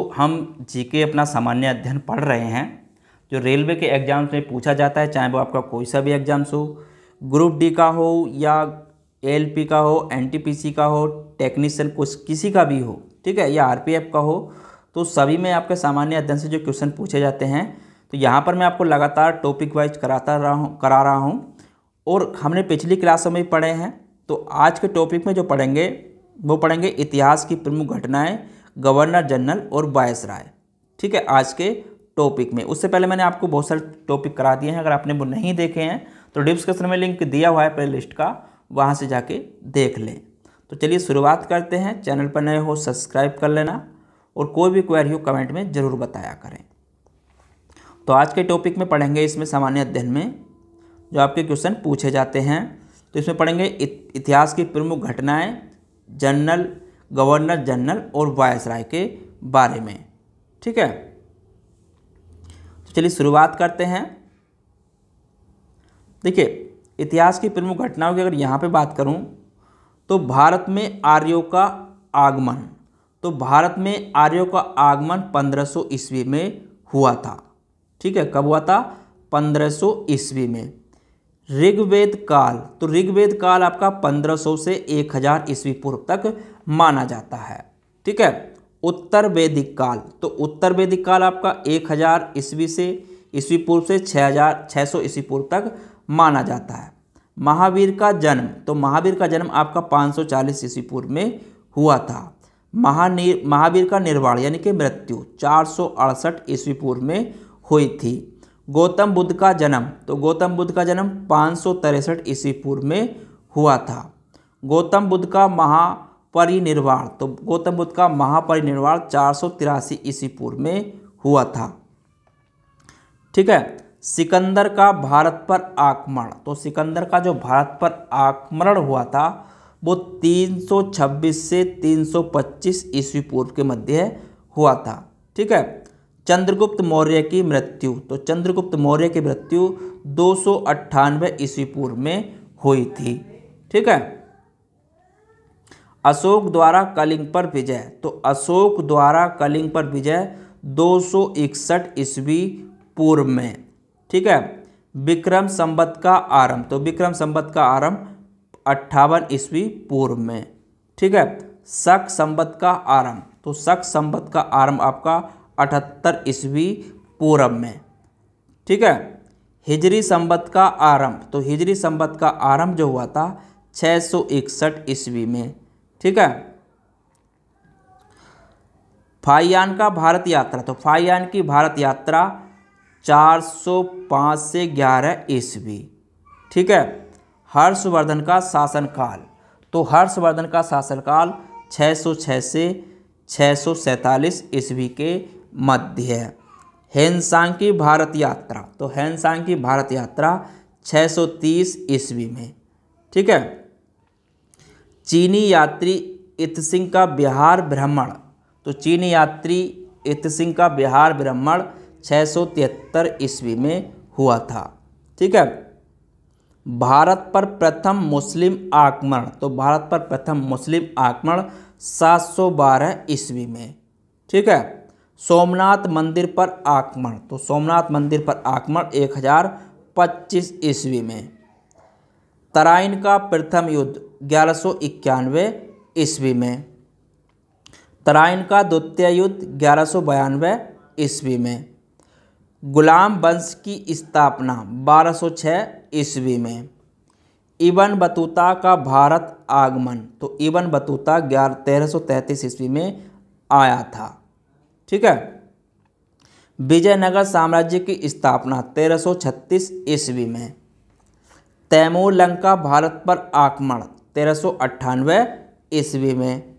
तो हम जीके अपना सामान्य अध्ययन पढ़ रहे हैं जो रेलवे के एग्ज़ाम्स में पूछा जाता है चाहे वो आपका कोई सा भी एग्ज़ाम्स हो ग्रुप डी का हो या एलपी का हो एनटीपीसी का हो टेक्नीशियन कुछ किसी का भी हो ठीक है या आरपीएफ का हो तो सभी में आपके सामान्य अध्ययन से जो क्वेश्चन पूछे जाते हैं तो यहाँ पर मैं आपको लगातार टॉपिक वाइज कराता रहा हूँ करा रहा हूँ और हमने पिछली क्लासों में पढ़े हैं तो आज के टॉपिक में जो पढ़ेंगे वो पढ़ेंगे इतिहास की प्रमुख घटनाएँ गवर्नर जनरल और राय ठीक है आज के टॉपिक में उससे पहले मैंने आपको बहुत सारे टॉपिक करा दिए हैं अगर आपने वो नहीं देखे हैं तो डिस्क्रिप्शन में लिंक दिया हुआ है प्ले लिस्ट का वहाँ से जाके देख लें तो चलिए शुरुआत करते हैं चैनल पर नए हो सब्सक्राइब कर लेना और कोई भी क्वेरी हो कमेंट में ज़रूर बताया करें तो आज के टॉपिक में पढ़ेंगे इसमें सामान्य अध्ययन में जो आपके क्वेश्चन पूछे जाते हैं तो इसमें पढ़ेंगे इतिहास की प्रमुख घटनाएं जनरल गवर्नर जनरल और राय के बारे में ठीक है तो चलिए शुरुआत करते हैं देखिए इतिहास की प्रमुख घटनाओं की अगर यहाँ पे बात करूँ तो भारत में आर्यों का आगमन तो भारत में आर्यों का आगमन 1500 ईस्वी में हुआ था ठीक है कब हुआ था 1500 ईस्वी में ऋग्वेद काल तो ऋग्वेद काल आपका 1500 से 1000 हज़ार ईस्वी पूर्व तक माना जाता है ठीक है उत्तर वैदिक काल तो उत्तर वैदिक काल आपका 1000 हज़ार ईस्वी से ईस्वी पूर्व से 6000 हज़ार छः सौ ईस्वी पूर्व तक माना जाता है महावीर का जन्म तो महावीर का जन्म आपका 540 ईस्वी पूर्व में हुआ था महानीर महावीर का निर्वाण यानी कि मृत्यु चार ईस्वी पूर्व में हुई थी गौतम बुद्ध का जन्म तो गौतम बुद्ध का जन्म पाँच सौ तिरसठ ईस्वी पूर्व में हुआ था गौतम बुद्ध का महापरिनिर्वाण तो गौतम बुद्ध का महापरिनिर्वाण चार सौ तिरासी ईस्वी पूर्व में हुआ था ठीक है सिकंदर का भारत पर आक्रमण तो सिकंदर का जो भारत पर आक्रमण हुआ था वो 326 से 325 ईस्वी पूर्व के मध्य हुआ था ठीक है चंद्रगुप्त मौर्य की मृत्यु तो चंद्रगुप्त मौर्य की मृत्यु दो सौ ईस्वी पूर्व में हुई थी ठीक है अशोक द्वारा कलिंग पर विजय तो अशोक द्वारा कलिंग पर विजय दो सौ इकसठ ईस्वी पूर्व में ठीक है विक्रम संबत का आरंभ तो विक्रम संबत का आरंभ अट्ठावन ईस्वी पूर्व में ठीक है शक संबत का आरंभ तो शक संबत का आरंभ आपका अठहत्तर ईस्वी पूरब में ठीक है हिजरी संबत का आरंभ तो हिजरी संबत का आरंभ जो हुआ था छः सौ इकसठ ईस्वी में ठीक है फाइयान का भारत यात्रा तो फाइयान की भारत यात्रा 405 से 11 ईस्वी ठीक है हर्षवर्धन का शासनकाल तो हर्षवर्धन का शासनकाल 606 से 647 ईस्वी के मध्य है हेनसांग की भारत यात्रा तो हेनसांग की भारत यात्रा 630 ईस्वी में ठीक है चीनी यात्री इत सिंह का बिहार भ्रमण तो चीनी यात्री इत सिंह का बिहार भ्रमण 673 ईस्वी में हुआ था ठीक है भारत पर प्रथम मुस्लिम आक्रमण तो भारत पर प्रथम मुस्लिम आक्रमण 712 ईस्वी में ठीक है सोमनाथ मंदिर पर आक्रमण तो सोमनाथ मंदिर पर आक्रमण एक हज़ार पच्चीस ईस्वी में तराइन का प्रथम युद्ध ग्यारह सौ इक्यानवे ईस्वी में तराइन का द्वितीय युद्ध ग्यारह सौ बयानवे ईस्वी में गुलाम वंश की स्थापना 1206 ईस्वी में इबन बतूता का भारत आगमन तो इबन बतूता ग्यारह तेरह ईस्वी में आया था ठीक है विजयनगर साम्राज्य की स्थापना 1336 ईस्वी में तैमूर लंका भारत पर आक्रमण तेरह ईस्वी में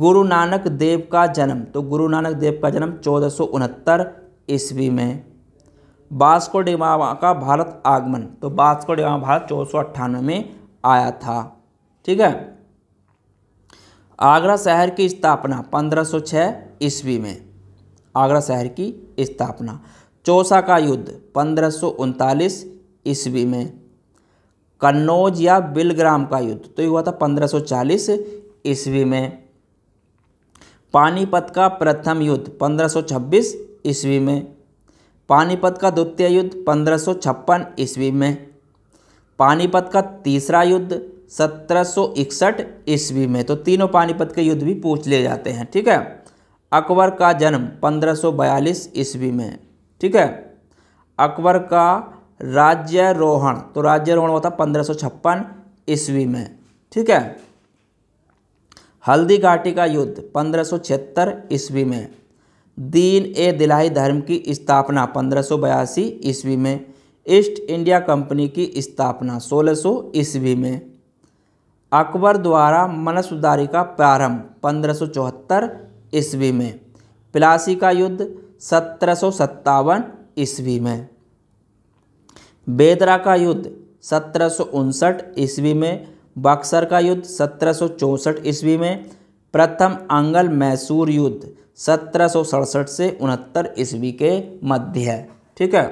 गुरु नानक देव का जन्म तो गुरु नानक देव का जन्म चौदह ईस्वी में बास्को डिमावा का भारत आगमन तो बास्को डिमावा भारत चौदह में आया था ठीक है आगरा शहर की स्थापना 1506 ईस्वी में आगरा शहर की स्थापना चौसा का युद्ध पंद्रह ईस्वी में कन्नौज या बिलग्राम का युद्ध तो ये हुआ था 1540 ईस्वी में पानीपत का प्रथम युद्ध 1526 ईस्वी में पानीपत का द्वितीय युद्ध पंद्रह ईस्वी में पानीपत का तीसरा युद्ध 1761 ईस्वी में तो तीनों पानीपत के युद्ध भी पूछ लिए जाते हैं ठीक है अकबर का जन्म 1542 ईस्वी में ठीक है अकबर का राज्यारोहण तो राज्यारोहण होता पंद्रह सौ छप्पन ईस्वी में ठीक है हल्दी घाटी का युद्ध पंद्रह सौ छिहत्तर ईस्वी में दीन ए दिलाही धर्म की स्थापना पंद्रह सौ बयासी ईस्वी में ईस्ट इंडिया कंपनी की स्थापना सोलह सौ ईस्वी में अकबर द्वारा मनसुदारी का प्रारंभ पंद्रह सौ चौहत्तर ईस्वी में प्लासी का युद्ध सत्रह सौ सत्तावन ईस्वी में बेदरा का युद्ध सत्रह सौ उनसठ ईस्वी में बक्सर का युद्ध सत्रह सौ ईस्वी में प्रथम आंगल मैसूर युद्ध सत्रह सौ सड़सठ से उनहत्तर ईस्वी के मध्य है ठीक है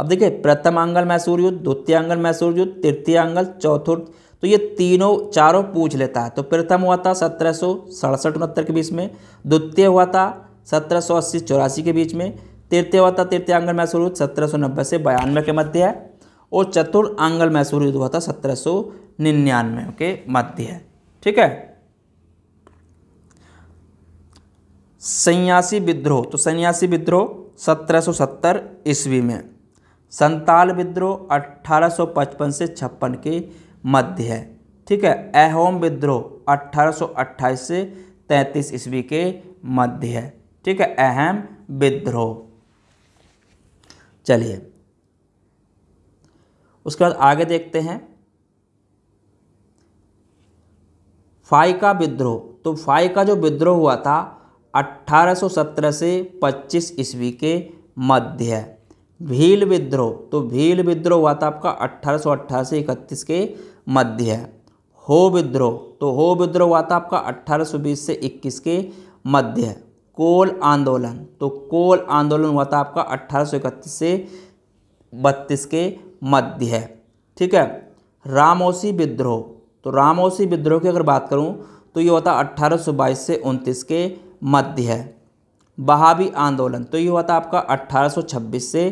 अब देखिए प्रथम आंगल मैसूर युद्ध द्वितीय आंगल मैसूर युद्ध तृतीय आंगल चौथुर्थ तो ये तीनों चारों पूछ लेता है तो प्रथम हुआ था सत्रह सौ सड़सठ उनहत्तर के बीच में द्वितीय हुआ था सत्रह सौ अस्सी चौरासी के बीच में तृतीय हुआ था तृतीयांगल मैसूर युद्ध सत्रह सौ नब्बे से बयानवे के मध्य है और चतुर्थ आंगल मैसूर युद्ध हुआ था सत्रह सौ निन्यानवे के मध्य है ठीक है सन्यासी विद्रोह तो सन्यासी विद्रोह 1770 ईस्वी में संताल विद्रोह 1855 से छप्पन के मध्य है ठीक है अहोम विद्रोह अट्ठारह से 33 ईस्वी के मध्य है ठीक है अहम विद्रोह चलिए उसके बाद आगे देखते हैं फाइका विद्रोह तो फाइका जो विद्रोह हुआ था 1817 से 25 ईस्वी के मध्य है भील विद्रोह तो भील विद्रोह हुआ था आपका अट्ठारह से इकतीस के मध्य है हो विद्रोह तो हो विद्रोह हुआ था आपका 1820 से 21 के मध्य है कोल आंदोलन तो कोल आंदोलन हुआ था आपका 1831 से 32 के मध्य है ठीक है रामोसी विद्रोह तो रामोसी विद्रोह की अगर बात करूं तो ये होता 1822 से 29 के मध्य है बहावी आंदोलन तो ये होता था आपका 1826 से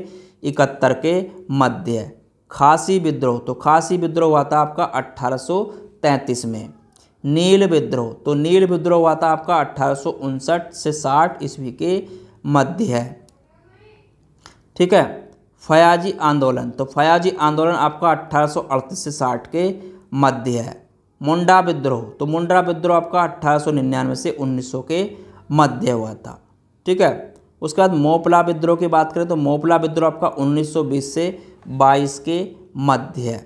इकहत्तर के मध्य है खासी विद्रोह तो खासी विद्रोह हुआ था आपका 1833 में नील विद्रोह तो नील विद्रोह हुआ था आपका अट्ठारह से साठ ईस्वी के मध्य है ठीक है फयाजी आंदोलन तो फयाजी आंदोलन आपका अट्ठारह से साठ के मध्य है मुंडा विद्रोह तो मुंडा विद्रोह आपका अट्ठारह से 1900 के मध्य हुआ था ठीक है उसके बाद मोपला विद्रोह की बात करें तो मोपला विद्रोह आपका 1920 से बाईस के मध्य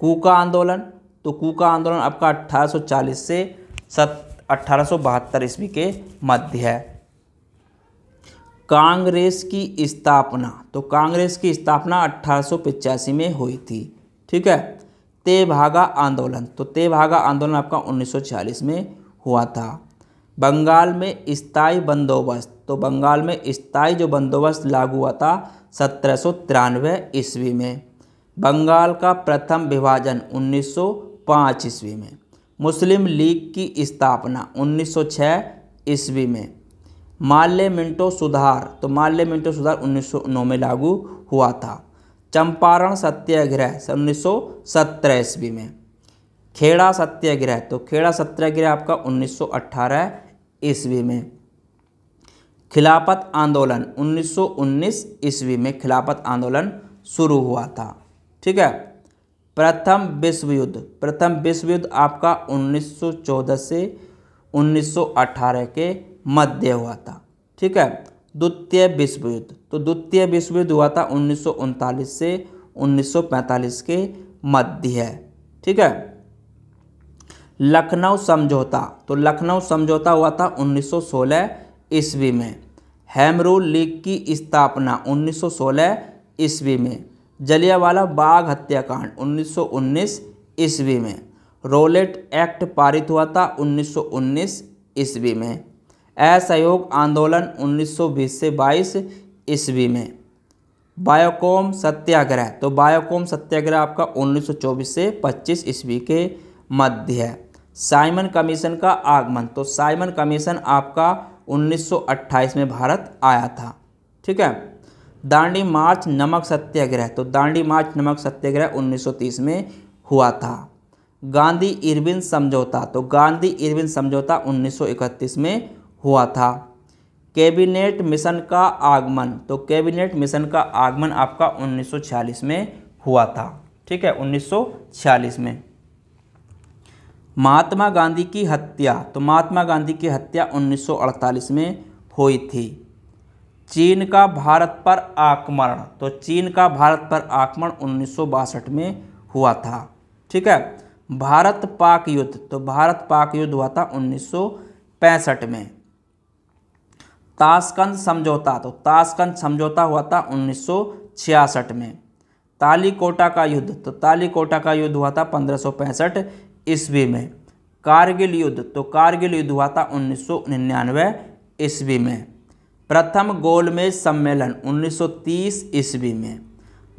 कूका आंदोलन तो कूका आंदोलन आपका अट्ठारह से सत अट्ठारह ईस्वी के मध्य है कांग्रेस की स्थापना तो कांग्रेस की स्थापना अट्ठारह में हुई थी ठीक है तेभागा आंदोलन तो तेभागा आंदोलन आपका 1940 में हुआ था बंगाल में स्थायी बंदोबस्त तो बंगाल में स्थायी जो बंदोबस्त लागू हुआ था सत्रह सौ तिरानवे ईस्वी में बंगाल का प्रथम विभाजन 1905 ईस्वी में मुस्लिम लीग की स्थापना 1906 ईस्वी में माल्य मिंटो सुधार तो माल्य मिंटो सुधार 1909 में लागू हुआ था चंपारण सत्याग्रह उन्नीस सौ सत्रह ईस्वी में खेड़ा सत्याग्रह तो खेड़ा सत्याग्रह आपका 1918 ईस्वी में खिलाफत आंदोलन उन्नीस ईस्वी में खिलाफत आंदोलन शुरू हुआ था ठीक है प्रथम विश्व युद्ध प्रथम विश्व युद्ध आपका 1914 से 1918 के मध्य हुआ था ठीक है द्वितीय विश्व युद्ध तो द्वितीय विश्व युद्ध हुआ था उन्नीस से 1945 के मध्य है ठीक है लखनऊ समझौता तो लखनऊ समझौता हुआ था 1916 ईस्वी में हैमरू लीग की स्थापना 1916 ईस्वी में जलियावाला बाग हत्याकांड 1919 ईस्वी में रोलेट एक्ट पारित हुआ था 1919 ईस्वी में असहयोग आंदोलन 1920 से 22 ईस्वी में बायोकॉम सत्याग्रह तो बायोकॉम सत्याग्रह आपका 1924 से 25 ईस्वी के मध्य है साइमन कमीशन का आगमन तो साइमन कमीशन आपका 1928 में भारत आया था ठीक है दांडी मार्च नमक सत्याग्रह तो दांडी मार्च नमक सत्याग्रह 1930 में हुआ था गांधी इरविन समझौता तो गांधी इरविन समझौता 1931 में हुआ था कैबिनेट मिशन का आगमन तो कैबिनेट मिशन का आगमन आपका 1946 में हुआ था ठीक है 1946 में महात्मा गांधी की हत्या तो महात्मा गांधी की हत्या 1948 में हुई थी चीन का भारत पर आक्रमण तो चीन का भारत पर आक्रमण उन्नीस में हुआ था ठीक है भारत पाक युद्ध तो भारत पाक युद्ध हुआ था उन्नीस में ताशकंद समझौता तो ताशकंद समझौता हुआ था उन्नीस में तालीकोटा का युद्ध तो तालीकोटा का युद्ध हुआ था पंद्रह ईस्वी में कारगिल युद्ध तो कारगिल युद्ध हुआ था उन्नीस सौ निन्यानवे ईस्वी में प्रथम गोलमेज सम्मेलन 1930 ईस्वी में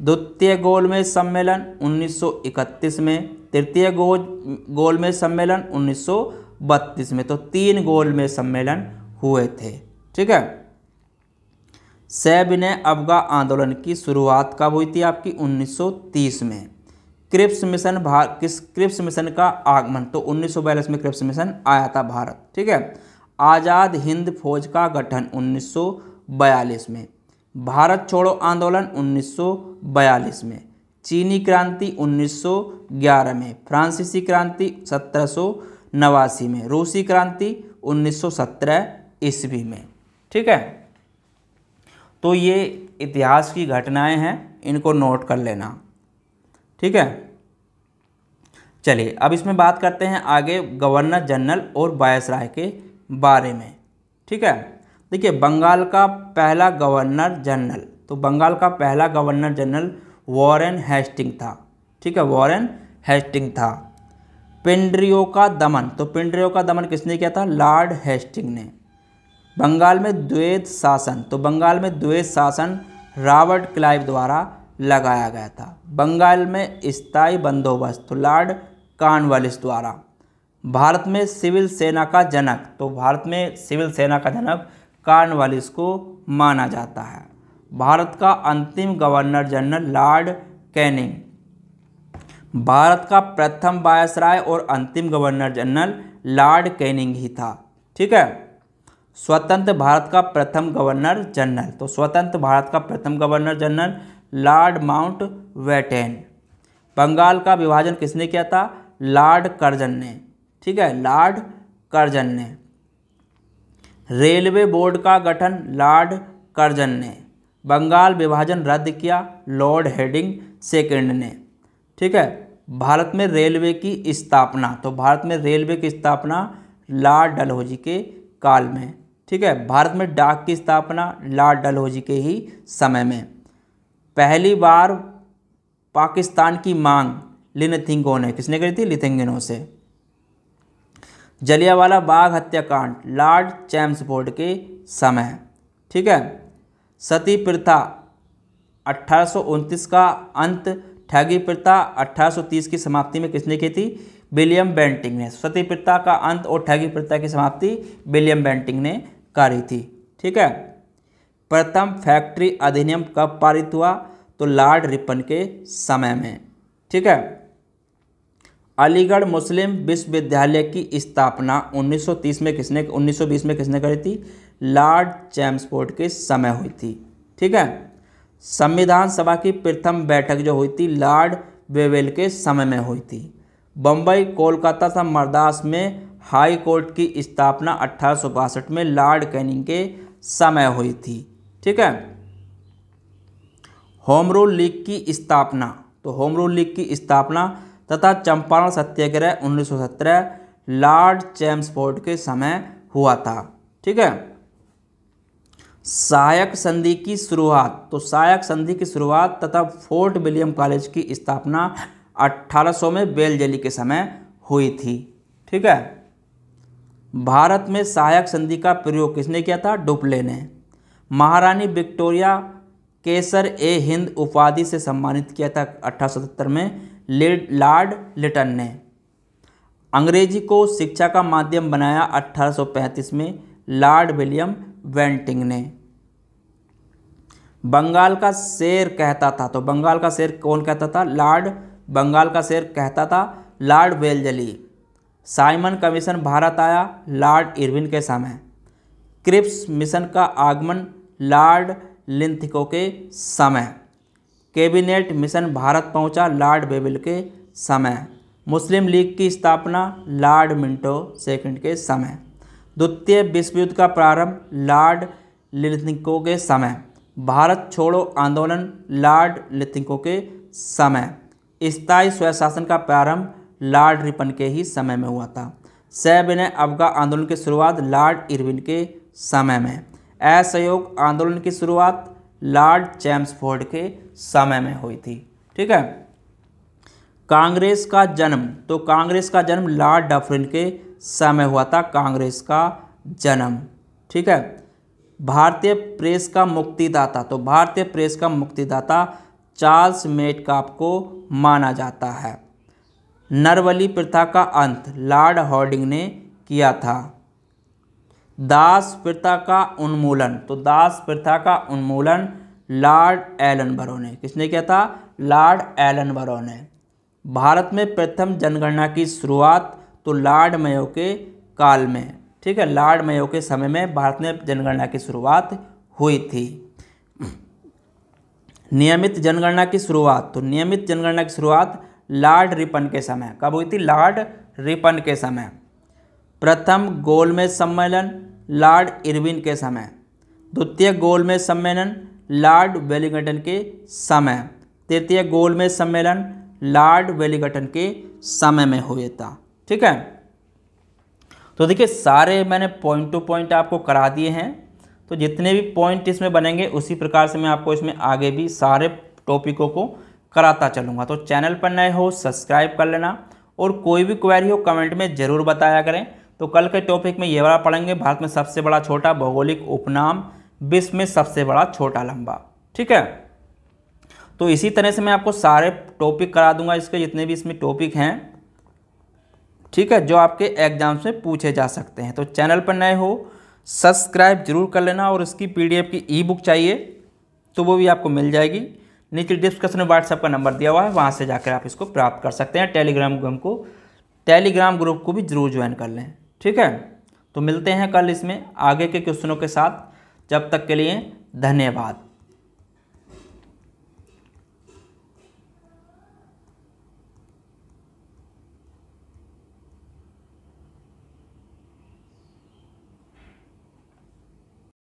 द्वितीय गोलमेज सम्मेलन 1931 में तृतीय गोलमेज सम्मेलन उन्नीस में तो तीन गोलमेज सम्मेलन हुए थे ठीक है सैब ने अफगा आंदोलन की शुरुआत कब हुई थी आपकी 1930 में क्रिप्स मिशन भारत किस क्रिप्स मिशन का आगमन तो उन्नीस में क्रिप्स मिशन आया था भारत ठीक है आज़ाद हिंद फौज का गठन 1942 में भारत छोड़ो आंदोलन 1942 में चीनी क्रांति 1911 में फ्रांसीसी क्रांति सत्रह में रूसी क्रांति 1917 ईस्वी में ठीक है तो ये इतिहास की घटनाएं हैं इनको नोट कर लेना ठीक है चलिए अब इसमें बात करते हैं आगे गवर्नर जनरल और बायस राय के बारे में ठीक है देखिए बंगाल का पहला गवर्नर जनरल तो बंगाल का पहला गवर्नर जनरल वॉरेन हेस्टिंग था ठीक है वॉरेन हेस्टिंग था पिंड्रियो का दमन तो पिंड्रियो का दमन किसने किया था लॉर्ड हेस्टिंग ने बंगाल में द्वैत शासन तो बंगाल में द्वैत शासन रॉबर्ट क्लाइव द्वारा लगाया गया था बंगाल में स्थायी बंदोबस्त लॉर्ड कार्नवालिस द्वारा भारत में सिविल सेना का जनक तो भारत में सिविल सेना का जनक कार्नवालिस को माना जाता है भारत का अंतिम governor general Lord Canning Bharat का प्रथम बायसराय और अंतिम गवर्नर जनरल लॉर्ड कैनिंग ही था ठीक है स्वतंत्र भारत का प्रथम गवर्नर जनरल तो स्वतंत्र भारत का प्रथम governor general Lord Mountbatten Bengal का विभाजन किसने किया था लॉर्ड कर्जन ने ठीक है लॉर्ड कर्जन ने रेलवे बोर्ड का गठन लॉर्ड कर्जन ने बंगाल विभाजन रद्द किया लॉर्ड हेडिंग सेकेंड ने ठीक है भारत में रेलवे की स्थापना तो भारत में रेलवे की स्थापना लॉर्ड डलहौजी के काल में ठीक है भारत में डाक की स्थापना लॉर्ड डलहौजी के ही समय में पहली बार पाकिस्तान की मांग लिनथिंगो ने किसने करी थी लिथिंगनों से जलियावाला बाग हत्याकांड लॉर्ड बोर्ड के समय ठीक है सती प्रथा अट्ठारह का अंत ठगी प्रथा 1830 की समाप्ति में किसने की थी विलियम बेंटिंग ने सती प्रथा का अंत और ठगी प्रथा की समाप्ति विलियम बेंटिंग ने करी थी ठीक है प्रथम फैक्ट्री अधिनियम कब पारित हुआ तो लॉर्ड रिपन के समय में ठीक है अलीगढ़ मुस्लिम विश्वविद्यालय की स्थापना 1930 में किसने 1920 में किसने करी थी लॉर्ड चैम्सफोर्ड के समय हुई थी ठीक है संविधान सभा की प्रथम बैठक जो हुई थी लॉर्ड वेवेल के समय में हुई थी बम्बई कोलकाता तथा मद्रास में हाई कोर्ट की स्थापना अट्ठारह में लॉर्ड कैनिंग के समय हुई थी ठीक है होम रूल लीग की स्थापना तो होम रूल लीग की स्थापना तथा चंपारण सत्याग्रह 1917 लॉर्ड चैम्सफोर्ड के समय हुआ था ठीक है सहायक संधि की शुरुआत तो सहायक संधि की शुरुआत तथा फोर्ट विलियम कॉलेज की स्थापना 1800 में बेलजली के समय हुई थी ठीक है भारत में सहायक संधि का प्रयोग किसने किया था डुपले ने महारानी विक्टोरिया केसर ए हिंद उपाधि से सम्मानित किया था अठारह में लॉर्ड लिटन ने अंग्रेजी को शिक्षा का माध्यम बनाया 1835 में लॉर्ड विलियम वेंटिंग ने बंगाल का शेर कहता था तो बंगाल का शेर कौन कहता था लॉर्ड बंगाल का शेर कहता था Lord Wellesley Simon Commission Bharat आया लॉर्ड इरविन के समय क्रिप्स मिशन का आगमन लॉर्ड लिंथिको के समय कैबिनेट मिशन भारत पहुंचा लॉर्ड बेबिल के समय मुस्लिम लीग की स्थापना लॉर्ड मिंटो सेकंड के समय द्वितीय विश्व युद्ध का प्रारंभ लॉर्ड लिथिको के समय भारत छोड़ो आंदोलन लॉर्ड लिथिको के समय स्थायी स्वशासन का प्रारंभ लॉर्ड रिपन के ही समय में हुआ था सैबिन अब का आंदोलन की शुरुआत लॉर्ड इरविन के समय में असहयोग आंदोलन की शुरुआत लॉर्ड चैम्सफोर्ड के समय में हुई थी ठीक है कांग्रेस का जन्म तो कांग्रेस का जन्म लॉर्ड डफरिन के समय हुआ था कांग्रेस का जन्म ठीक है भारतीय प्रेस का मुक्तिदाता तो भारतीय प्रेस का मुक्तिदाता चार्ल्स मेटकाप को माना जाता है नरवली प्रथा का अंत लॉर्ड हॉर्डिंग ने किया था दास प्रथा का उन्मूलन तो दास प्रथा का उन्मूलन लॉर्ड एलन बरो ने किसने किया था लॉर्ड एलन बरो ने भारत में प्रथम जनगणना की शुरुआत तो लॉर्ड मयो के काल में ठीक है लॉर्ड मयो के समय में भारत में जनगणना की शुरुआत हुई थी नियमित जनगणना की शुरुआत तो नियमित जनगणना की शुरुआत लॉर्ड रिपन के समय कब हुई थी लॉर्ड रिपन के समय प्रथम गोलमेज सम्मेलन लॉर्ड इरविन के समय द्वितीय गोलमेज सम्मेलन लॉर्ड वेलिंगटन के समय तृतीय गोलमेज सम्मेलन लॉर्ड वेलिंगटन के समय में हुए था ठीक है तो देखिए सारे मैंने पॉइंट टू पॉइंट आपको करा दिए हैं तो जितने भी पॉइंट इसमें बनेंगे उसी प्रकार से मैं आपको इसमें आगे भी सारे टॉपिकों को कराता चलूँगा तो चैनल पर नए हो सब्सक्राइब कर लेना और कोई भी क्वेरी हो कमेंट में ज़रूर बताया करें तो कल के टॉपिक में ये वाला पढ़ेंगे भारत में सबसे बड़ा छोटा भौगोलिक उपनाम विश्व में सबसे बड़ा छोटा लंबा ठीक है तो इसी तरह से मैं आपको सारे टॉपिक करा दूंगा इसके जितने भी इसमें टॉपिक हैं ठीक है जो आपके एग्जाम्स में पूछे जा सकते हैं तो चैनल पर नए हो सब्सक्राइब जरूर कर लेना और इसकी पीडीएफ की ई बुक चाहिए तो वो भी आपको मिल जाएगी नीचे डिस्क्रिप्शन में व्हाट्सएप का नंबर दिया हुआ है वहाँ से जाकर आप इसको प्राप्त कर सकते हैं टेलीग्राम ग्रुप को टेलीग्राम ग्रुप को भी जरूर ज्वाइन कर लें ठीक है तो मिलते हैं कल इसमें आगे के क्वेश्चनों के साथ जब तक के लिए धन्यवाद